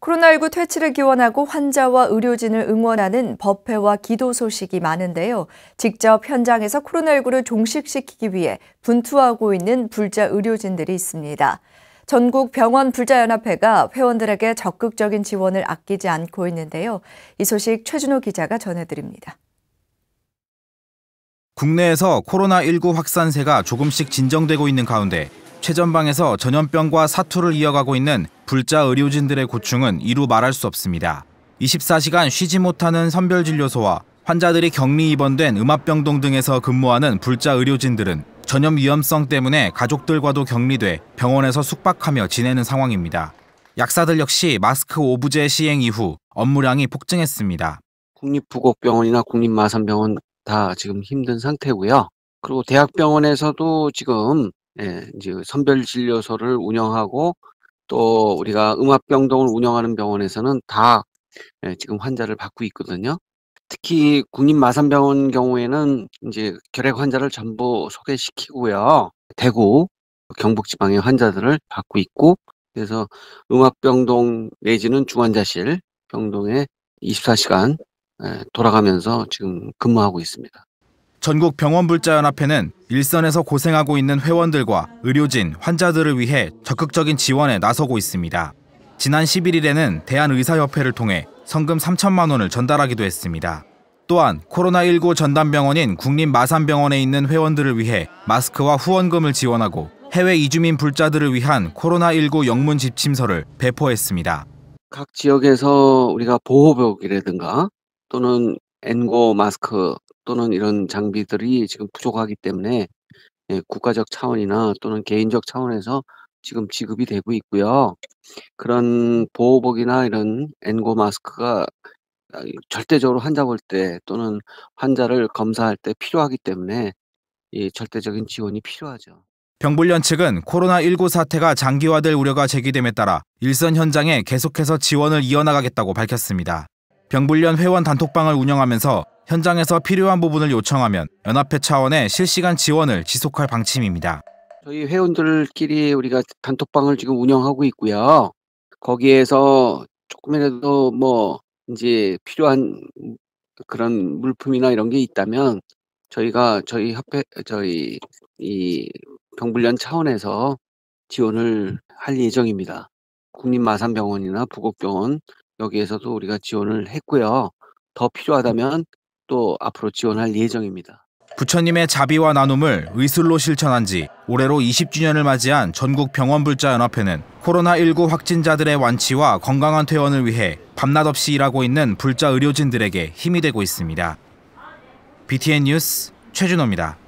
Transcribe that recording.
코로나19 퇴치를 기원하고 환자와 의료진을 응원하는 법회와 기도 소식이 많은데요. 직접 현장에서 코로나19를 종식시키기 위해 분투하고 있는 불자 의료진들이 있습니다. 전국 병원 불자연합회가 회원들에게 적극적인 지원을 아끼지 않고 있는데요. 이 소식 최준호 기자가 전해드립니다. 국내에서 코로나19 확산세가 조금씩 진정되고 있는 가운데 최전방에서 전염병과 사투를 이어가고 있는 불자 의료진들의 고충은 이루 말할 수 없습니다. 24시간 쉬지 못하는 선별진료소와 환자들이 격리 입원된 음압병동 등에서 근무하는 불자 의료진들은 전염 위험성 때문에 가족들과도 격리돼 병원에서 숙박하며 지내는 상황입니다. 약사들 역시 마스크 오브제 시행 이후 업무량이 폭증했습니다. 국립부곡병원이나 국립마산병원 다 지금 힘든 상태고요. 그리고 대학병원에서도 지금 예, 이제 선별 진료소를 운영하고 또 우리가 음압병동을 운영하는 병원에서는 다 예, 지금 환자를 받고 있거든요. 특히 국립마산병원 경우에는 이제 결핵 환자를 전부 소개시키고요. 대구, 경북 지방의 환자들을 받고 있고 그래서 음압병동 내지는 중환자실 병동에 24시간 예, 돌아가면서 지금 근무하고 있습니다. 전국 병원불자연합회는 일선에서 고생하고 있는 회원들과 의료진, 환자들을 위해 적극적인 지원에 나서고 있습니다. 지난 11일에는 대한의사협회를 통해 성금 3천만 원을 전달하기도 했습니다. 또한 코로나19 전담병원인 국립마산병원에 있는 회원들을 위해 마스크와 후원금을 지원하고 해외 이주민 불자들을 위한 코로나19 영문 집침서를 배포했습니다. 각 지역에서 우리가 보호복이라든가 또는 N고 마스크 또는 이런 장비들이 지금 부족하기 때문에 예, 국가적 차원이나 또는 개인적 차원에서 지금 지급이 되고 있고요. 그런 보호복이나 이런 엔고 마스크가 아, 절대적으로 환자 볼 때 또는 환자를 검사할 때 필요하기 때문에 이 절대적인 지원이 필요하죠. 병불련 측은 코로나19 사태가 장기화될 우려가 제기됨에 따라 일선 현장에 계속해서 지원을 이어나가겠다고 밝혔습니다. 병불련 회원 단톡방을 운영하면서 현장에서 필요한 부분을 요청하면 연합회 차원의 실시간 지원을 지속할 방침입니다. 저희 회원들끼리 우리가 단톡방을 지금 운영하고 있고요. 거기에서 조금이라도 뭐 이제 필요한 그런 물품이나 이런 게 있다면 저희가 저희 협회 저희 이 병불련 차원에서 지원을 할 예정입니다. 국립마산병원이나 부곡병원 여기에서도 우리가 지원을 했고요. 더 필요하다면 또 앞으로 지원할 예정입니다. 부처님의 자비와 나눔을 의술로 실천한 지 올해로 20주년을 맞이한 전국 병원불자연합회는 코로나19 확진자들의 완치와 건강한 퇴원을 위해 밤낮 없이 일하고 있는 불자 의료진들에게 힘이 되고 있습니다. BTN 뉴스 최준호입니다.